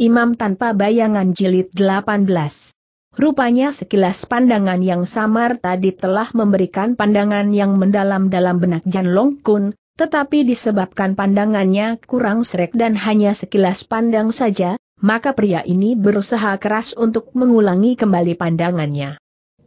Imam tanpa bayangan jilid 18. Rupanya sekilas pandangan yang samar tadi telah memberikan pandangan yang mendalam dalam benak Jan Long Kun, tetapi disebabkan pandangannya kurang serek dan hanya sekilas pandang saja, maka pria ini berusaha keras untuk mengulangi kembali pandangannya.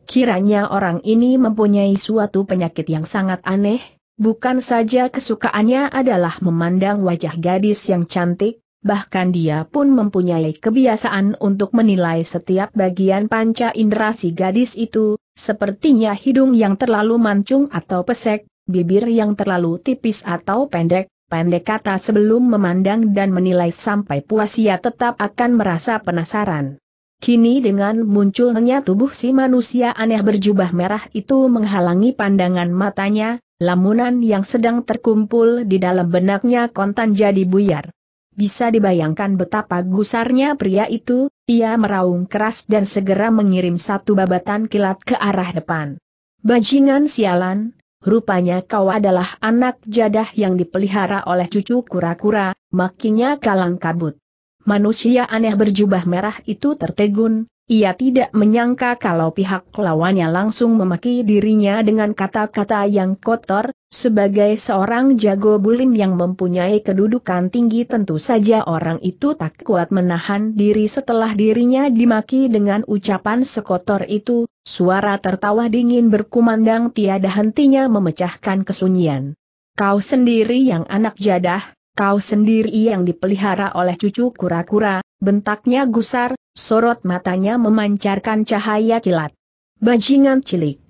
Kiranya orang ini mempunyai suatu penyakit yang sangat aneh, bukan saja kesukaannya adalah memandang wajah gadis yang cantik, bahkan dia pun mempunyai kebiasaan untuk menilai setiap bagian panca indera si gadis itu, sepertinya hidung yang terlalu mancung atau pesek, bibir yang terlalu tipis atau pendek, pendek kata sebelum memandang dan menilai sampai puas ia tetap akan merasa penasaran. Kini dengan munculnya tubuh si manusia aneh berjubah merah itu menghalangi pandangan matanya, lamunan yang sedang terkumpul di dalam benaknya kontan jadi buyar. Bisa dibayangkan betapa gusarnya pria itu, ia meraung keras dan segera mengirim satu babatan kilat ke arah depan. Bajingan sialan, rupanya kau adalah anak jadah yang dipelihara oleh cucu kura-kura, makinya kalang kabut. Manusia aneh berjubah merah itu tertegun, ia tidak menyangka kalau pihak lawannya langsung memaki dirinya dengan kata-kata yang kotor, sebagai seorang jago bulim yang mempunyai kedudukan tinggi tentu saja orang itu tak kuat menahan diri setelah dirinya dimaki dengan ucapan sekotor itu, suara tertawa dingin berkumandang tiada hentinya memecahkan kesunyian. Kau sendiri yang anak jadah, Kau sendiri yang dipelihara oleh cucu kura-kura, bentaknya gusar, sorot matanya memancarkan cahaya kilat. Bajingan cilik.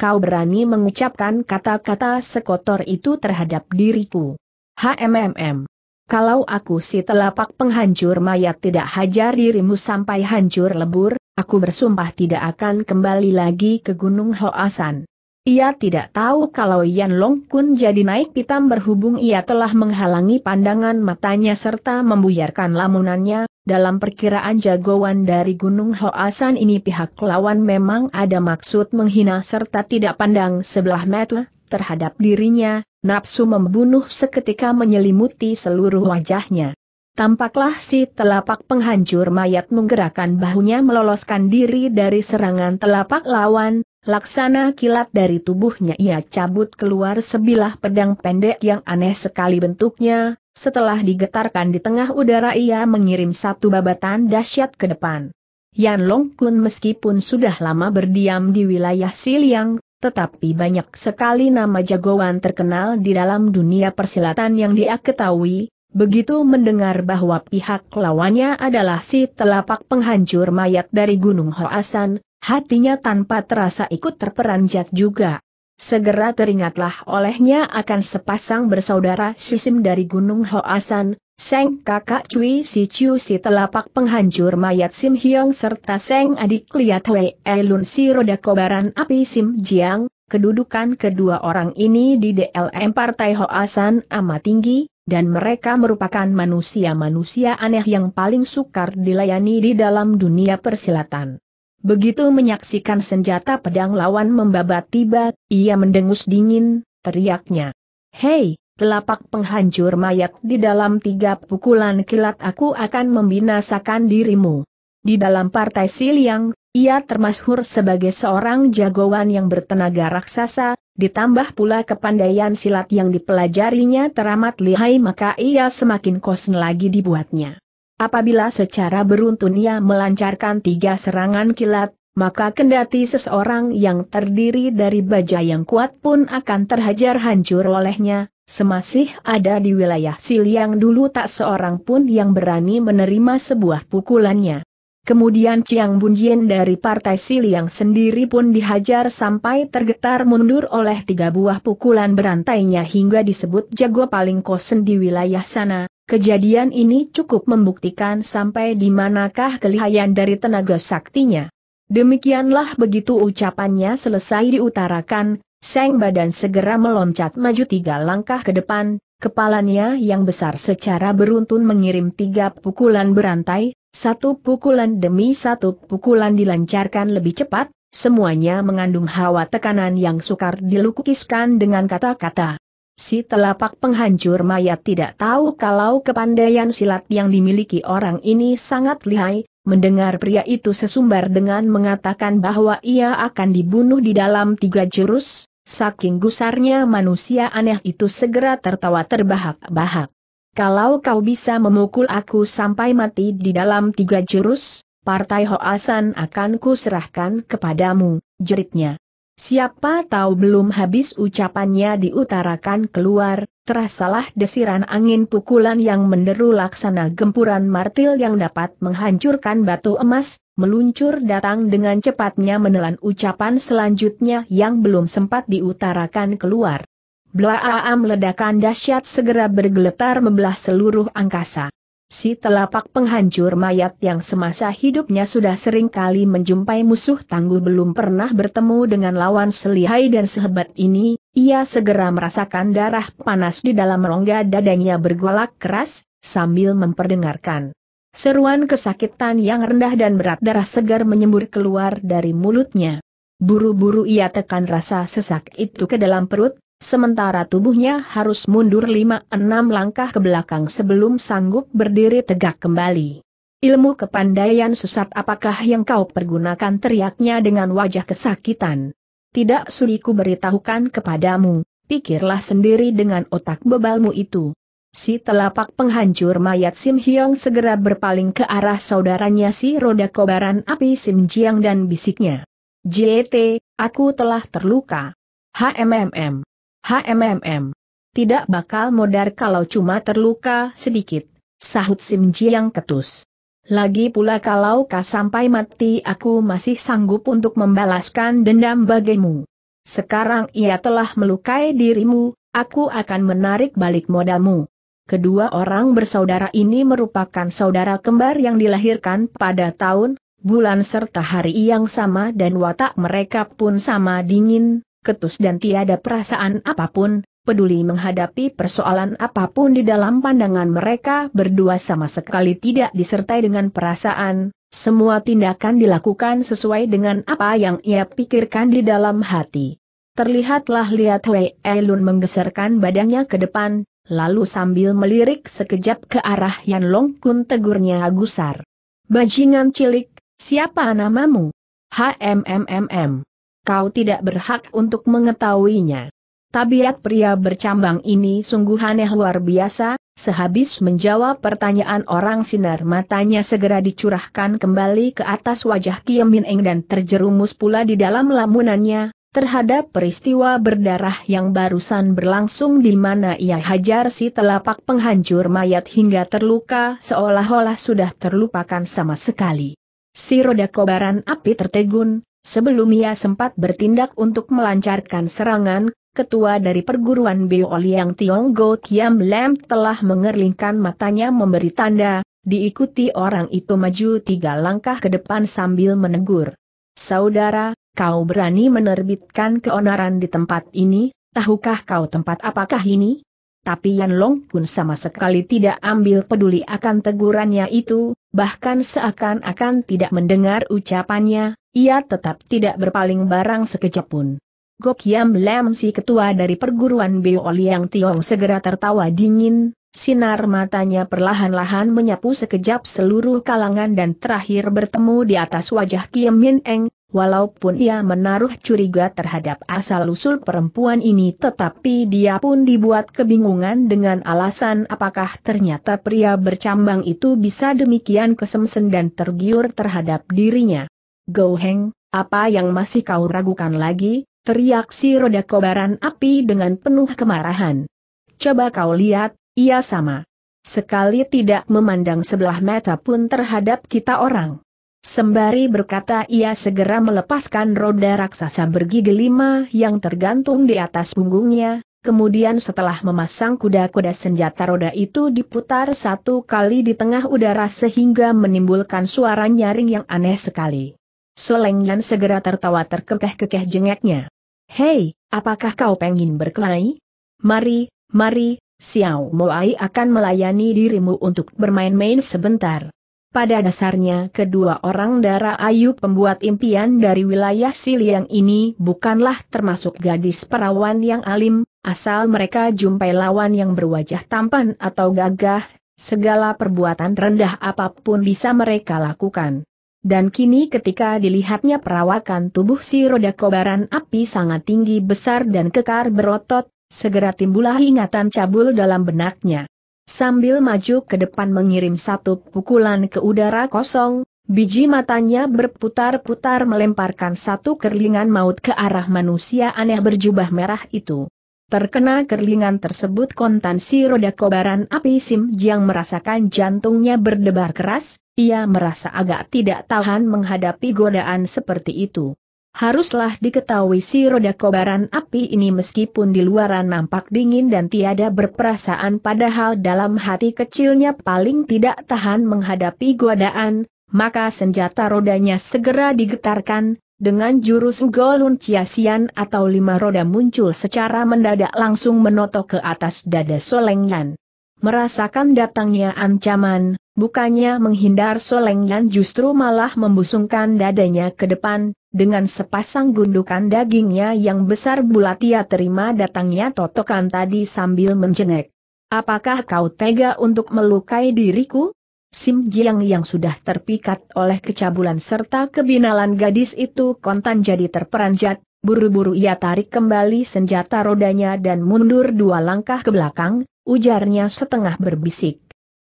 Kau berani mengucapkan kata-kata sekotor itu terhadap diriku. HMMM. Kalau aku si telapak penghancur mayat tidak hajar dirimu sampai hancur lebur, aku bersumpah tidak akan kembali lagi ke Gunung Hoasan. Ia tidak tahu kalau Yan Long Kun jadi naik pitam berhubung ia telah menghalangi pandangan matanya serta membuyarkan lamunannya, dalam perkiraan jagoan dari Gunung Hoasan ini pihak lawan memang ada maksud menghina serta tidak pandang sebelah mata terhadap dirinya, nafsu membunuh seketika menyelimuti seluruh wajahnya. Tampaklah si telapak penghancur mayat menggerakkan bahunya meloloskan diri dari serangan telapak lawan, Laksana kilat dari tubuhnya ia cabut keluar sebilah pedang pendek yang aneh sekali bentuknya, setelah digetarkan di tengah udara ia mengirim satu babatan dahsyat ke depan. Yan Long Kun meskipun sudah lama berdiam di wilayah Siliang, tetapi banyak sekali nama jagoan terkenal di dalam dunia persilatan yang dia ketahui, Begitu mendengar bahwa pihak lawannya adalah si telapak penghancur mayat dari Gunung Hoasan, hatinya tanpa terasa ikut terperanjat juga. Segera teringatlah olehnya akan sepasang bersaudara Sisim dari Gunung Hoasan, Seng kakak Cui Si Ciu Si telapak penghancur mayat Sim Hyong serta Seng adik Liat Wei Elun Si roda kobaran api Sim Jiang, kedudukan kedua orang ini di DLM Partai Hoasan amat tinggi, dan mereka merupakan manusia-manusia aneh yang paling sukar dilayani di dalam dunia persilatan. Begitu menyaksikan senjata pedang lawan membabat tiba, ia mendengus dingin, teriaknya. Hei, telapak penghancur mayat di dalam tiga pukulan kilat aku akan membinasakan dirimu. Di dalam partai Siliang, ia termasyhur sebagai seorang jagoan yang bertenaga raksasa, ditambah pula kepandaian silat yang dipelajarinya teramat lihai maka ia semakin kosen lagi dibuatnya. Apabila secara beruntun ia melancarkan tiga serangan kilat, maka kendati seseorang yang terdiri dari baja yang kuat pun akan terhajar hancur olehnya, semasih ada di wilayah Siliang dulu tak seorang pun yang berani menerima sebuah pukulannya. Kemudian Chiang Bunjian dari Partai Siliang sendiri pun dihajar sampai tergetar mundur oleh tiga buah pukulan berantainya hingga disebut jago paling kosen di wilayah sana, Kejadian ini cukup membuktikan sampai di manakah kelihayan dari tenaga saktinya. Demikianlah begitu ucapannya selesai diutarakan, Seng Badan segera meloncat maju tiga langkah ke depan, kepalanya yang besar secara beruntun mengirim tiga pukulan berantai, satu pukulan demi satu pukulan dilancarkan lebih cepat, semuanya mengandung hawa tekanan yang sukar dilukiskan dengan kata-kata. Si telapak penghancur mayat tidak tahu kalau kepandaian silat yang dimiliki orang ini sangat lihai, mendengar pria itu sesumbar dengan mengatakan bahwa ia akan dibunuh di dalam tiga jurus, saking gusarnya manusia aneh itu segera tertawa terbahak-bahak. Kalau kau bisa memukul aku sampai mati di dalam tiga jurus, partai Hoasan akan kuserahkan kepadamu, jeritnya. Siapa tahu belum habis ucapannya diutarakan keluar, terasalah desiran angin pukulan yang menderu laksana gempuran martil yang dapat menghancurkan batu emas, meluncur datang dengan cepatnya menelan ucapan selanjutnya yang belum sempat diutarakan keluar. Blaam ledakan dahsyat segera bergeletar membelah seluruh angkasa. Si telapak penghancur mayat yang semasa hidupnya sudah sering kali menjumpai musuh tangguh belum pernah bertemu dengan lawan selihai dan sehebat ini, ia segera merasakan darah panas di dalam rongga dadanya bergolak keras, sambil memperdengarkan. Seruan kesakitan yang rendah dan berat darah segar menyembur keluar dari mulutnya. Buru-buru ia tekan rasa sesak itu ke dalam perut, Sementara tubuhnya harus mundur 5-6 langkah ke belakang sebelum sanggup berdiri tegak kembali. Ilmu kepandaian sesat apakah yang kau pergunakan teriaknya dengan wajah kesakitan. Tidak suliku beritahukan kepadamu, pikirlah sendiri dengan otak bebalmu itu. Si telapak penghancur mayat Sim Hyong segera berpaling ke arah saudaranya si roda kobaran api Sim Jiang dan bisiknya. JT, aku telah terluka. HMMM. HMMM. Tidak bakal modar kalau cuma terluka sedikit, sahut Sim yang ketus. Lagi pula kalau kau sampai mati aku masih sanggup untuk membalaskan dendam bagimu. Sekarang ia telah melukai dirimu, aku akan menarik balik modalmu. Kedua orang bersaudara ini merupakan saudara kembar yang dilahirkan pada tahun, bulan serta hari yang sama dan watak mereka pun sama dingin, ketus dan tiada perasaan apapun, peduli menghadapi persoalan apapun di dalam pandangan mereka berdua sama sekali tidak disertai dengan perasaan, semua tindakan dilakukan sesuai dengan apa yang ia pikirkan di dalam hati. Terlihatlah lihat Wei Elun menggeserkan badannya ke depan, lalu sambil melirik sekejap ke arah Yan Long Kun tegurnya Agusar. Bajingan cilik, siapa namamu? HMMMM kau tidak berhak untuk mengetahuinya. Tabiat pria bercambang ini sungguh aneh luar biasa, sehabis menjawab pertanyaan orang sinar matanya segera dicurahkan kembali ke atas wajah Kiem Min Eng dan terjerumus pula di dalam lamunannya, terhadap peristiwa berdarah yang barusan berlangsung di mana ia hajar si telapak penghancur mayat hingga terluka seolah-olah sudah terlupakan sama sekali. Si roda kobaran api tertegun, Sebelum ia sempat bertindak untuk melancarkan serangan, ketua dari perguruan Beoli yang Go Kiam Lam telah mengerlingkan matanya memberi tanda, diikuti orang itu maju tiga langkah ke depan sambil menegur. Saudara, kau berani menerbitkan keonaran di tempat ini, tahukah kau tempat apakah ini? Tapi Yan Long pun sama sekali tidak ambil peduli akan tegurannya itu, bahkan seakan-akan tidak mendengar ucapannya, ia tetap tidak berpaling barang sekejap pun. Gokiam Lam si ketua dari perguruan Beo Liang Tiong segera tertawa dingin, sinar matanya perlahan-lahan menyapu sekejap seluruh kalangan dan terakhir bertemu di atas wajah Kiam Min Eng, Walaupun ia menaruh curiga terhadap asal-usul perempuan ini tetapi dia pun dibuat kebingungan dengan alasan apakah ternyata pria bercambang itu bisa demikian kesemsen dan tergiur terhadap dirinya. Goheng, apa yang masih kau ragukan lagi? Teriak si roda kobaran api dengan penuh kemarahan. Coba kau lihat, ia sama. Sekali tidak memandang sebelah mata pun terhadap kita orang. Sembari berkata ia segera melepaskan roda raksasa bergigi lima yang tergantung di atas punggungnya, kemudian setelah memasang kuda-kuda senjata roda itu diputar satu kali di tengah udara sehingga menimbulkan suara nyaring yang aneh sekali. Soleng Yan segera tertawa terkekeh-kekeh jengeknya. Hei, apakah kau pengin berkelahi? Mari, mari, Xiao Moai akan melayani dirimu untuk bermain-main sebentar. Pada dasarnya kedua orang darah ayu pembuat impian dari wilayah Siliang ini bukanlah termasuk gadis perawan yang alim, asal mereka jumpai lawan yang berwajah tampan atau gagah, segala perbuatan rendah apapun bisa mereka lakukan. Dan kini ketika dilihatnya perawakan tubuh si roda kobaran api sangat tinggi besar dan kekar berotot, segera timbullah ingatan cabul dalam benaknya. Sambil maju ke depan mengirim satu pukulan ke udara kosong, biji matanya berputar-putar melemparkan satu kerlingan maut ke arah manusia aneh berjubah merah itu. Terkena kerlingan tersebut kontan si roda kobaran api Sim yang merasakan jantungnya berdebar keras, ia merasa agak tidak tahan menghadapi godaan seperti itu. Haruslah diketahui si roda kobaran api ini meskipun di luaran nampak dingin dan tiada berperasaan padahal dalam hati kecilnya paling tidak tahan menghadapi godaan, maka senjata rodanya segera digetarkan, dengan jurus golun ciasian atau lima roda muncul secara mendadak langsung menoto ke atas dada Solengan. Merasakan datangnya ancaman, bukannya menghindar Solengan justru malah membusungkan dadanya ke depan, dengan sepasang gundukan dagingnya yang besar bulat ia terima datangnya totokan tadi sambil menjengek. Apakah kau tega untuk melukai diriku? Sim Jiang yang sudah terpikat oleh kecabulan serta kebinalan gadis itu kontan jadi terperanjat, buru-buru ia tarik kembali senjata rodanya dan mundur dua langkah ke belakang, ujarnya setengah berbisik.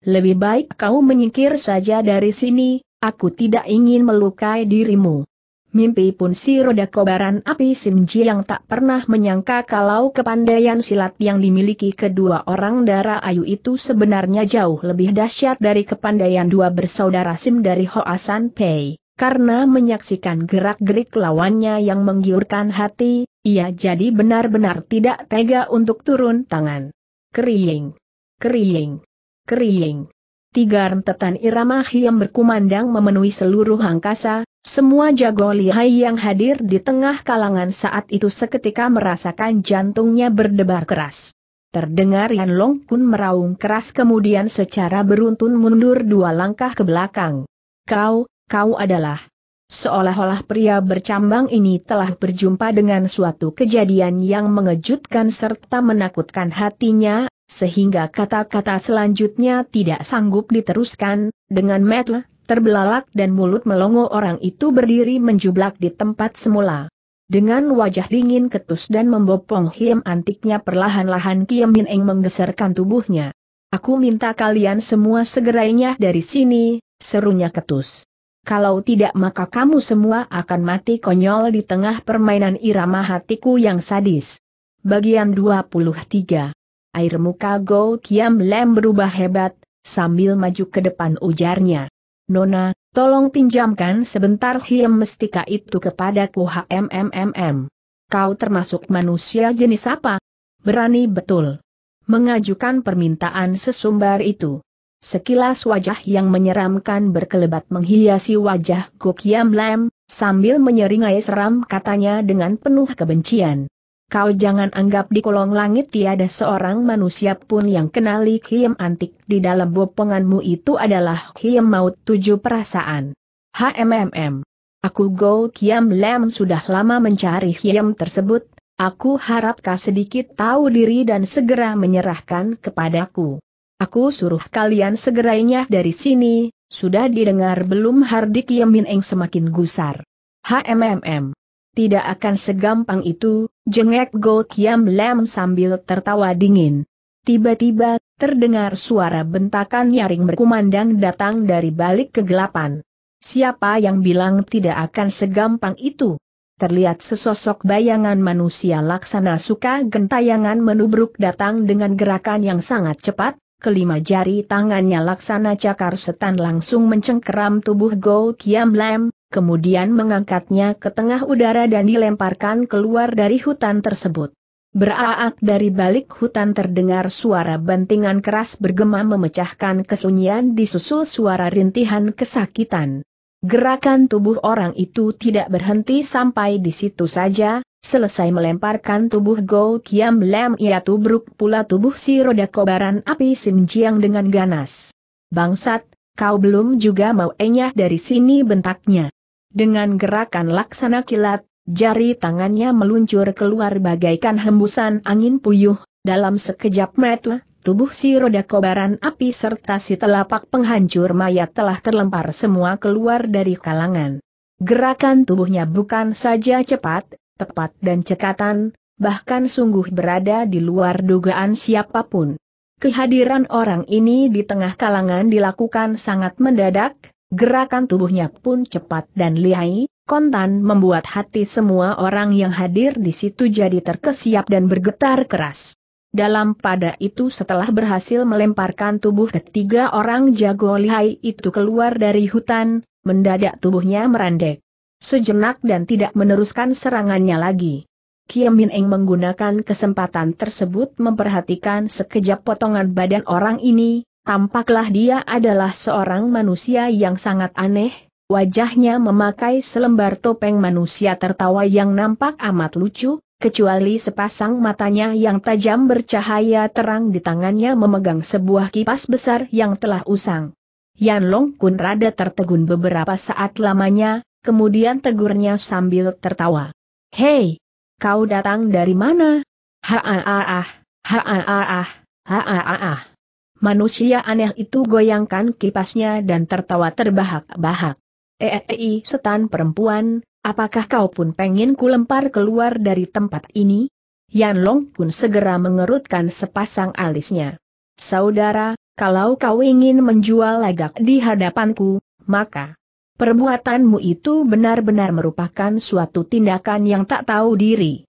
Lebih baik kau menyingkir saja dari sini, aku tidak ingin melukai dirimu mimpi pun si roda kobaran api Simji yang tak pernah menyangka kalau kepandaian silat yang dimiliki kedua orang dara ayu itu sebenarnya jauh lebih dahsyat dari kepandaian dua bersaudara Sim dari Hoasan Pei. Karena menyaksikan gerak-gerik lawannya yang menggiurkan hati, ia jadi benar-benar tidak tega untuk turun tangan. Kering, kering, kering. Tiga rentetan irama hiam berkumandang memenuhi seluruh angkasa, semua jago lihai yang hadir di tengah kalangan saat itu seketika merasakan jantungnya berdebar keras. Terdengar Yan Long Kun meraung keras kemudian secara beruntun mundur dua langkah ke belakang. Kau, kau adalah. Seolah-olah pria bercambang ini telah berjumpa dengan suatu kejadian yang mengejutkan serta menakutkan hatinya, sehingga kata-kata selanjutnya tidak sanggup diteruskan, dengan metel terbelalak dan mulut melongo orang itu berdiri menjublak di tempat semula. Dengan wajah dingin ketus dan membopong hiem antiknya perlahan-lahan Kiem Min Eng menggeserkan tubuhnya. Aku minta kalian semua segerainya dari sini, serunya ketus. Kalau tidak maka kamu semua akan mati konyol di tengah permainan irama hatiku yang sadis. Bagian 23 Air muka Go Kiam Lem berubah hebat, sambil maju ke depan ujarnya. Nona, tolong pinjamkan sebentar hiam mestika itu kepadaku HMMMM. Kau termasuk manusia jenis apa? Berani betul. Mengajukan permintaan sesumbar itu. Sekilas wajah yang menyeramkan berkelebat menghiasi wajah Gokiam Lam, sambil menyeringai seram katanya dengan penuh kebencian kau jangan anggap di kolong langit tiada seorang manusia pun yang kenali kiem antik di dalam bopenganmu itu adalah kiem maut tujuh perasaan. HMMM. Aku Go Kiam lem sudah lama mencari kiem tersebut, aku harap kau sedikit tahu diri dan segera menyerahkan kepadaku. Aku suruh kalian segerainya dari sini, sudah didengar belum Hardik min Eng semakin gusar. HMMM tidak akan segampang itu, jengek Go Kiam Lam sambil tertawa dingin. Tiba-tiba, terdengar suara bentakan nyaring berkumandang datang dari balik kegelapan. Siapa yang bilang tidak akan segampang itu? Terlihat sesosok bayangan manusia laksana suka gentayangan menubruk datang dengan gerakan yang sangat cepat, kelima jari tangannya laksana cakar setan langsung mencengkeram tubuh Go Kiam Lam, kemudian mengangkatnya ke tengah udara dan dilemparkan keluar dari hutan tersebut. Beraak dari balik hutan terdengar suara bantingan keras bergema memecahkan kesunyian disusul suara rintihan kesakitan. Gerakan tubuh orang itu tidak berhenti sampai di situ saja, selesai melemparkan tubuh Go Kiam Lam ia tubruk pula tubuh si roda kobaran api Simjiang dengan ganas. Bangsat, kau belum juga mau enyah dari sini bentaknya. Dengan gerakan laksana kilat, jari tangannya meluncur keluar bagaikan hembusan angin puyuh, dalam sekejap mata, tubuh si roda kobaran api serta si telapak penghancur mayat telah terlempar semua keluar dari kalangan. Gerakan tubuhnya bukan saja cepat, tepat dan cekatan, bahkan sungguh berada di luar dugaan siapapun. Kehadiran orang ini di tengah kalangan dilakukan sangat mendadak, Gerakan tubuhnya pun cepat dan lihai, kontan membuat hati semua orang yang hadir di situ jadi terkesiap dan bergetar keras. Dalam pada itu setelah berhasil melemparkan tubuh ketiga orang jago lihai itu keluar dari hutan, mendadak tubuhnya merandek. Sejenak dan tidak meneruskan serangannya lagi. Kiam Min Eng menggunakan kesempatan tersebut memperhatikan sekejap potongan badan orang ini, Tampaklah dia adalah seorang manusia yang sangat aneh, wajahnya memakai selembar topeng manusia tertawa yang nampak amat lucu, kecuali sepasang matanya yang tajam bercahaya terang di tangannya memegang sebuah kipas besar yang telah usang. Yan Long Kun rada tertegun beberapa saat lamanya, kemudian tegurnya sambil tertawa. Hei, kau datang dari mana? Ha-ah-ah, ha-ah-ah, ha-ah-ah manusia aneh itu goyangkan kipasnya dan tertawa terbahak-bahak. Eei eh, eh, eh, setan perempuan, apakah kau pun pengen lempar keluar dari tempat ini? Yan Long pun segera mengerutkan sepasang alisnya. Saudara, kalau kau ingin menjual lagak di hadapanku, maka perbuatanmu itu benar-benar merupakan suatu tindakan yang tak tahu diri.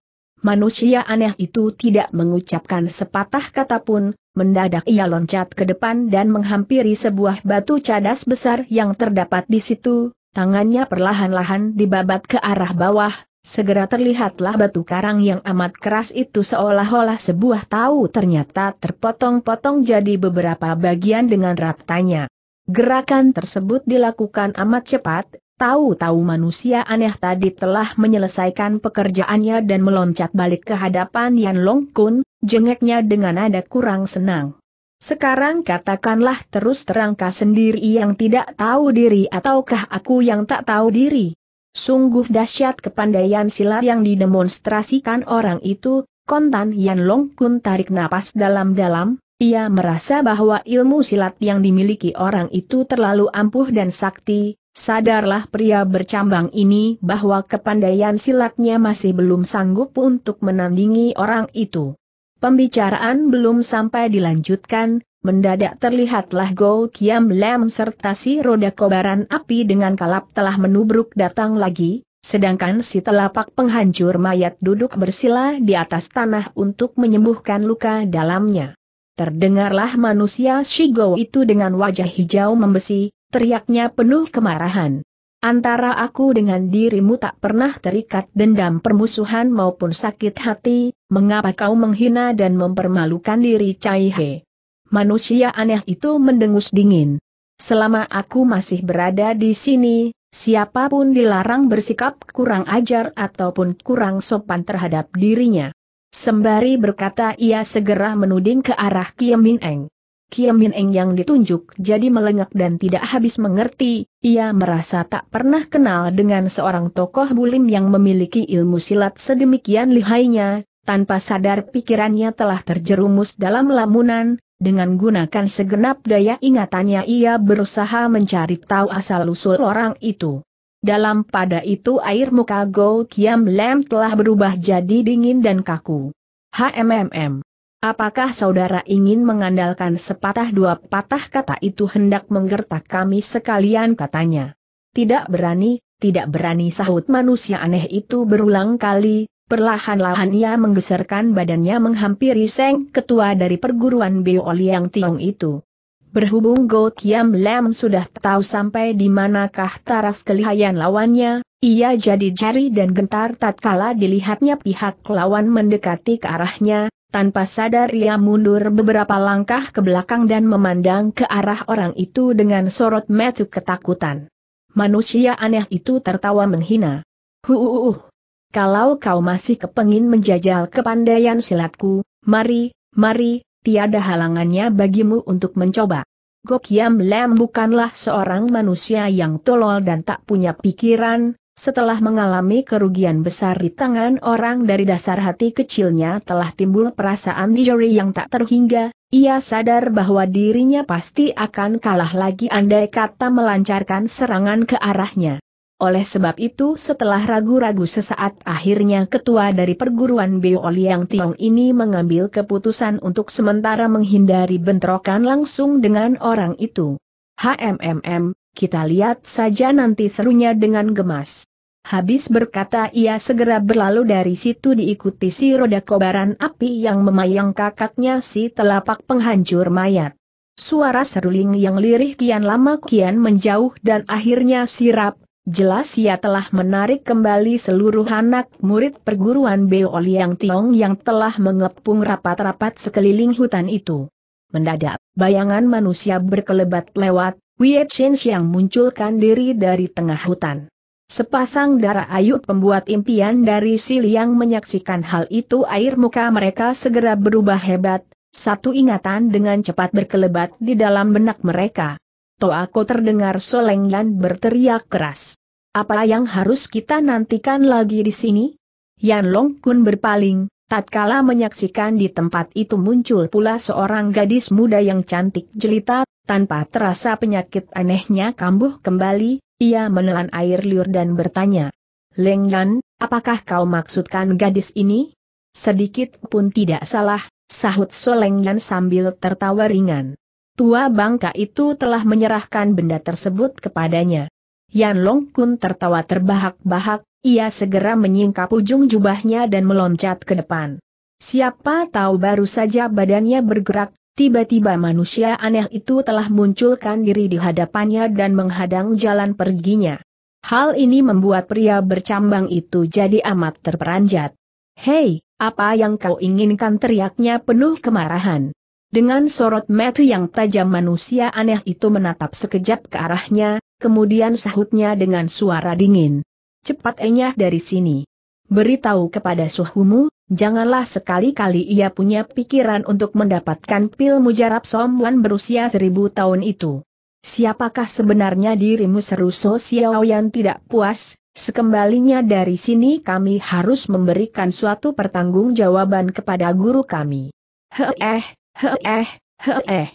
Manusia aneh itu tidak mengucapkan sepatah kata pun, mendadak ia loncat ke depan dan menghampiri sebuah batu cadas besar yang terdapat di situ, tangannya perlahan-lahan dibabat ke arah bawah, segera terlihatlah batu karang yang amat keras itu seolah-olah sebuah tahu ternyata terpotong-potong jadi beberapa bagian dengan ratanya. Gerakan tersebut dilakukan amat cepat, Tahu-tahu manusia aneh tadi telah menyelesaikan pekerjaannya dan meloncat balik ke hadapan Yan Long Kun, jengeknya dengan nada kurang senang. Sekarang katakanlah terus terangkah sendiri yang tidak tahu diri ataukah aku yang tak tahu diri. Sungguh dahsyat kepandaian silat yang didemonstrasikan orang itu, kontan Yan Long Kun tarik napas dalam-dalam, ia merasa bahwa ilmu silat yang dimiliki orang itu terlalu ampuh dan sakti, Sadarlah pria bercambang ini bahwa kepandaian silatnya masih belum sanggup untuk menandingi orang itu. Pembicaraan belum sampai dilanjutkan, mendadak terlihatlah Go Kiam Lam serta si roda kobaran api dengan kalap telah menubruk datang lagi, sedangkan si telapak penghancur mayat duduk bersila di atas tanah untuk menyembuhkan luka dalamnya. Terdengarlah manusia Shigo itu dengan wajah hijau membesi, teriaknya penuh kemarahan. Antara aku dengan dirimu tak pernah terikat dendam permusuhan maupun sakit hati, mengapa kau menghina dan mempermalukan diri Cai He? Manusia aneh itu mendengus dingin. Selama aku masih berada di sini, siapapun dilarang bersikap kurang ajar ataupun kurang sopan terhadap dirinya. Sembari berkata ia segera menuding ke arah Kim Min Eng. Kiam Min Eng yang ditunjuk jadi melengak dan tidak habis mengerti, ia merasa tak pernah kenal dengan seorang tokoh bulim yang memiliki ilmu silat sedemikian lihainya, tanpa sadar pikirannya telah terjerumus dalam lamunan, dengan gunakan segenap daya ingatannya ia berusaha mencari tahu asal-usul orang itu. Dalam pada itu air muka Go Kiam Lam telah berubah jadi dingin dan kaku. HMMM Apakah saudara ingin mengandalkan sepatah dua patah kata itu hendak menggertak kami sekalian katanya? Tidak berani, tidak berani sahut manusia aneh itu berulang kali, perlahan-lahan ia menggeserkan badannya menghampiri Seng ketua dari perguruan Beo Liang Tiong itu. Berhubung Go Kiam Lam sudah tahu sampai di manakah taraf kelihayan lawannya, ia jadi jari dan gentar tatkala dilihatnya pihak lawan mendekati ke arahnya, tanpa sadar ia mundur beberapa langkah ke belakang dan memandang ke arah orang itu dengan sorot mata ketakutan. Manusia aneh itu tertawa menghina. Huuuh. Kalau kau masih kepengin menjajal kepandaian silatku, mari, mari, tiada halangannya bagimu untuk mencoba. Gokiam Lam bukanlah seorang manusia yang tolol dan tak punya pikiran, setelah mengalami kerugian besar di tangan orang dari dasar hati kecilnya telah timbul perasaan injury yang tak terhingga, ia sadar bahwa dirinya pasti akan kalah lagi andai kata melancarkan serangan ke arahnya. Oleh sebab itu setelah ragu-ragu sesaat akhirnya ketua dari perguruan Beo yang Tiong ini mengambil keputusan untuk sementara menghindari bentrokan langsung dengan orang itu. HMMM, kita lihat saja nanti serunya dengan gemas. Habis berkata ia segera berlalu dari situ diikuti si roda kobaran api yang memayang kakaknya si telapak penghancur mayat. Suara seruling yang lirih kian lama kian menjauh dan akhirnya sirap, jelas ia telah menarik kembali seluruh anak murid perguruan Oliang Tiong yang telah mengepung rapat-rapat sekeliling hutan itu. Mendadak, bayangan manusia berkelebat lewat, Wei Chen yang munculkan diri dari tengah hutan. Sepasang darah ayut pembuat impian dari si yang menyaksikan hal itu air muka mereka segera berubah hebat, satu ingatan dengan cepat berkelebat di dalam benak mereka. aku terdengar Soleng dan berteriak keras. Apa yang harus kita nantikan lagi di sini? Yan Long Kun berpaling, tatkala menyaksikan di tempat itu muncul pula seorang gadis muda yang cantik jelita tanpa terasa penyakit anehnya kambuh kembali, ia menelan air liur dan bertanya. Leng Yan, apakah kau maksudkan gadis ini? Sedikit pun tidak salah, sahut Soleng Yan sambil tertawa ringan. Tua bangka itu telah menyerahkan benda tersebut kepadanya. Yan Long Kun tertawa terbahak-bahak, ia segera menyingkap ujung jubahnya dan meloncat ke depan. Siapa tahu baru saja badannya bergerak, Tiba-tiba manusia aneh itu telah munculkan diri di hadapannya dan menghadang jalan perginya. Hal ini membuat pria bercambang itu jadi amat terperanjat. Hei, apa yang kau inginkan teriaknya penuh kemarahan. Dengan sorot mata yang tajam manusia aneh itu menatap sekejap ke arahnya, kemudian sahutnya dengan suara dingin. Cepat enyah dari sini beritahu kepada suhumu, janganlah sekali-kali ia punya pikiran untuk mendapatkan pil mujarab Somwan berusia seribu tahun itu. Siapakah sebenarnya dirimu seru So yang tidak puas, sekembalinya dari sini kami harus memberikan suatu pertanggungjawaban kepada guru kami. Heeh, heeh, heeh.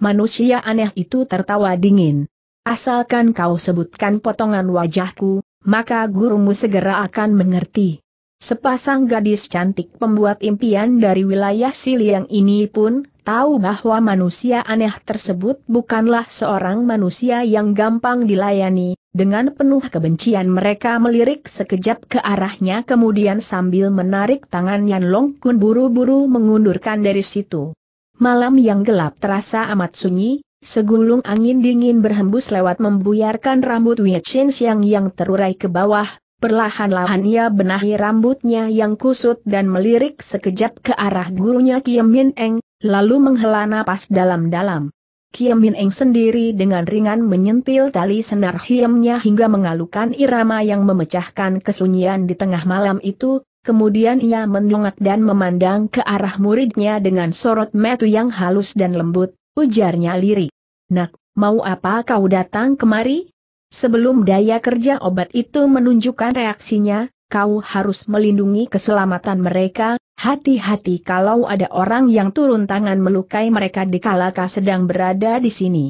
Manusia aneh itu tertawa dingin. Asalkan kau sebutkan potongan wajahku, maka gurumu segera akan mengerti. Sepasang gadis cantik pembuat impian dari wilayah Siliang ini pun tahu bahwa manusia aneh tersebut bukanlah seorang manusia yang gampang dilayani, dengan penuh kebencian mereka melirik sekejap ke arahnya kemudian sambil menarik tangan Yan Long Kun buru-buru mengundurkan dari situ. Malam yang gelap terasa amat sunyi, Segulung angin dingin berhembus lewat membuyarkan rambut Wiechin Xiang yang terurai ke bawah, perlahan-lahan ia benahi rambutnya yang kusut dan melirik sekejap ke arah gurunya Qian Min Eng, lalu menghela napas dalam-dalam. Qian Min Eng sendiri dengan ringan menyentil tali senar hiamnya hingga mengalukan irama yang memecahkan kesunyian di tengah malam itu, kemudian ia mendongak dan memandang ke arah muridnya dengan sorot metu yang halus dan lembut, Ujarnya lirik. Nak, mau apa kau datang kemari? Sebelum daya kerja obat itu menunjukkan reaksinya, kau harus melindungi keselamatan mereka, hati-hati kalau ada orang yang turun tangan melukai mereka dikalaka sedang berada di sini.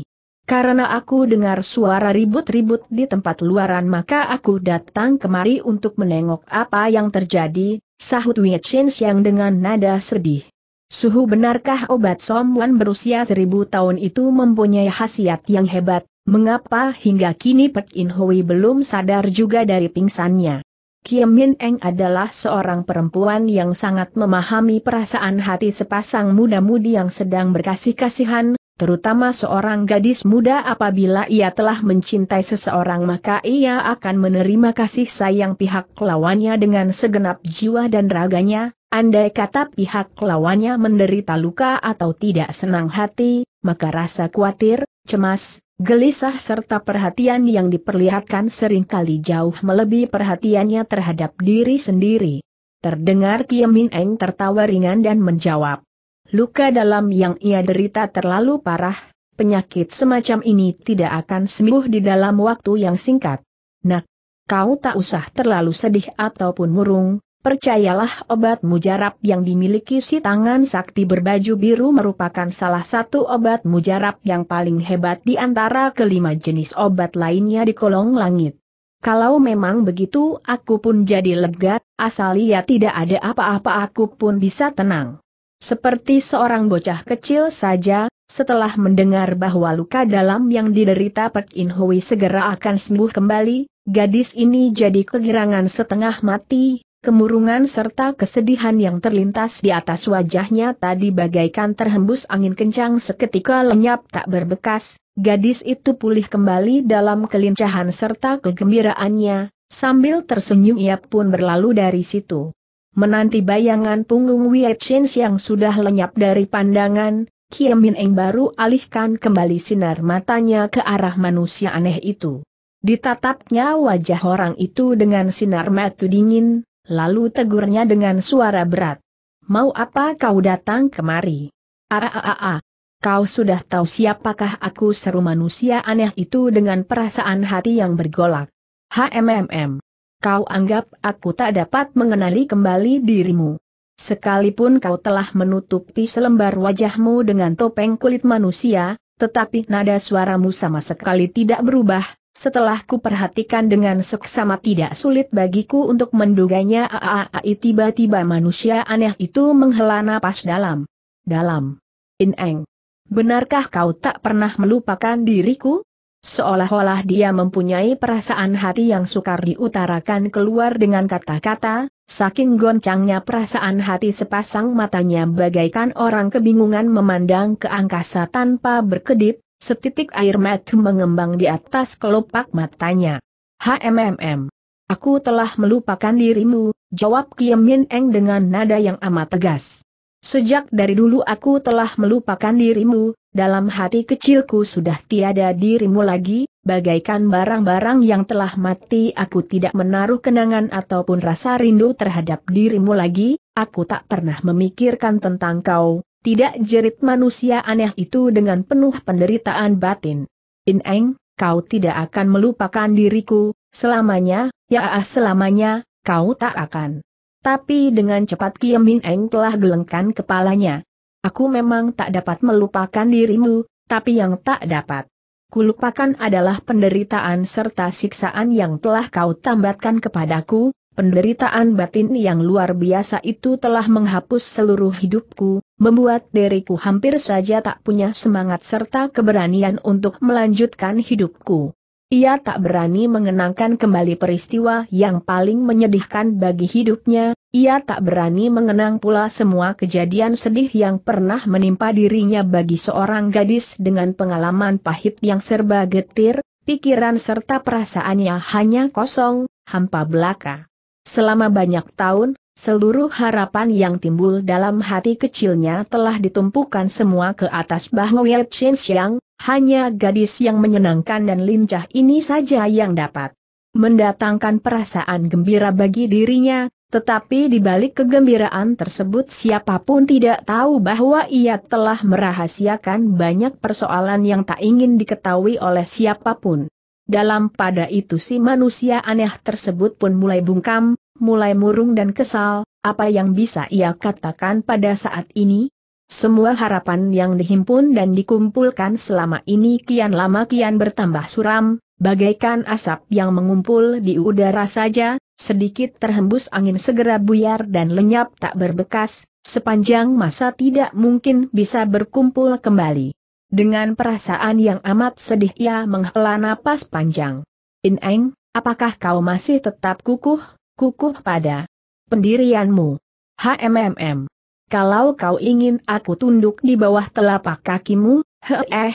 Karena aku dengar suara ribut-ribut di tempat luaran maka aku datang kemari untuk menengok apa yang terjadi, sahut Wei yang dengan nada sedih. Suhu benarkah obat Somwan berusia seribu tahun itu mempunyai khasiat yang hebat, mengapa hingga kini Pek In Hui belum sadar juga dari pingsannya? Kim Min Eng adalah seorang perempuan yang sangat memahami perasaan hati sepasang muda-mudi yang sedang berkasih-kasihan, terutama seorang gadis muda apabila ia telah mencintai seseorang maka ia akan menerima kasih sayang pihak lawannya dengan segenap jiwa dan raganya, Andai kata pihak lawannya menderita luka atau tidak senang hati, maka rasa khawatir, cemas, gelisah serta perhatian yang diperlihatkan seringkali jauh melebihi perhatiannya terhadap diri sendiri. Terdengar Kim Min Eng tertawa ringan dan menjawab. Luka dalam yang ia derita terlalu parah, penyakit semacam ini tidak akan sembuh di dalam waktu yang singkat. Nak, kau tak usah terlalu sedih ataupun murung, Percayalah obat mujarab yang dimiliki si tangan sakti berbaju biru merupakan salah satu obat mujarab yang paling hebat di antara kelima jenis obat lainnya di kolong langit. Kalau memang begitu aku pun jadi lega, asal ia tidak ada apa-apa aku pun bisa tenang. Seperti seorang bocah kecil saja, setelah mendengar bahwa luka dalam yang diderita Pek In Hui segera akan sembuh kembali, gadis ini jadi kegirangan setengah mati, Kemurungan serta kesedihan yang terlintas di atas wajahnya tadi bagaikan terhembus angin kencang seketika lenyap tak berbekas, gadis itu pulih kembali dalam kelincahan serta kegembiraannya, sambil tersenyum ia pun berlalu dari situ. Menanti bayangan punggung Wei Chen yang sudah lenyap dari pandangan, Kiem Min Eng baru alihkan kembali sinar matanya ke arah manusia aneh itu. Ditatapnya wajah orang itu dengan sinar mata dingin, Lalu tegurnya dengan suara berat. Mau apa kau datang kemari? Aaaa. Ah, ah, ah, kau sudah tahu siapakah aku seru manusia aneh itu dengan perasaan hati yang bergolak. HMMM. Kau anggap aku tak dapat mengenali kembali dirimu. Sekalipun kau telah menutupi selembar wajahmu dengan topeng kulit manusia, tetapi nada suaramu sama sekali tidak berubah, setelah ku perhatikan dengan seksama tidak sulit bagiku untuk menduganya aaai tiba-tiba manusia aneh itu menghela napas dalam. Dalam. Ineng. Benarkah kau tak pernah melupakan diriku? Seolah-olah dia mempunyai perasaan hati yang sukar diutarakan keluar dengan kata-kata, saking goncangnya perasaan hati sepasang matanya bagaikan orang kebingungan memandang ke angkasa tanpa berkedip, Setitik air mata mengembang di atas kelopak matanya. HMMM. Aku telah melupakan dirimu, jawab Kiem Min Eng dengan nada yang amat tegas. Sejak dari dulu aku telah melupakan dirimu, dalam hati kecilku sudah tiada dirimu lagi, bagaikan barang-barang yang telah mati aku tidak menaruh kenangan ataupun rasa rindu terhadap dirimu lagi, aku tak pernah memikirkan tentang kau, tidak jerit manusia aneh itu dengan penuh penderitaan batin. In Eng, kau tidak akan melupakan diriku, selamanya, ya ah, selamanya, kau tak akan. Tapi dengan cepat Kiem Min Eng telah gelengkan kepalanya. Aku memang tak dapat melupakan dirimu, tapi yang tak dapat kulupakan adalah penderitaan serta siksaan yang telah kau tambatkan kepadaku, Penderitaan batin yang luar biasa itu telah menghapus seluruh hidupku, membuat diriku hampir saja tak punya semangat serta keberanian untuk melanjutkan hidupku. Ia tak berani mengenangkan kembali peristiwa yang paling menyedihkan bagi hidupnya, ia tak berani mengenang pula semua kejadian sedih yang pernah menimpa dirinya bagi seorang gadis dengan pengalaman pahit yang serba getir, pikiran serta perasaannya hanya kosong, hampa belaka. Selama banyak tahun, seluruh harapan yang timbul dalam hati kecilnya telah ditumpukan semua ke atas Wei Chen Xiang, hanya gadis yang menyenangkan dan lincah ini saja yang dapat mendatangkan perasaan gembira bagi dirinya, tetapi di balik kegembiraan tersebut siapapun tidak tahu bahwa ia telah merahasiakan banyak persoalan yang tak ingin diketahui oleh siapapun. Dalam pada itu si manusia aneh tersebut pun mulai bungkam, mulai murung dan kesal, apa yang bisa ia katakan pada saat ini? Semua harapan yang dihimpun dan dikumpulkan selama ini kian lama kian bertambah suram, bagaikan asap yang mengumpul di udara saja, sedikit terhembus angin segera buyar dan lenyap tak berbekas, sepanjang masa tidak mungkin bisa berkumpul kembali. Dengan perasaan yang amat sedih ia menghela napas panjang. Ineng, apakah kau masih tetap kukuh, kukuh pada pendirianmu? HMMM. Kalau kau ingin aku tunduk di bawah telapak kakimu, eh heeh,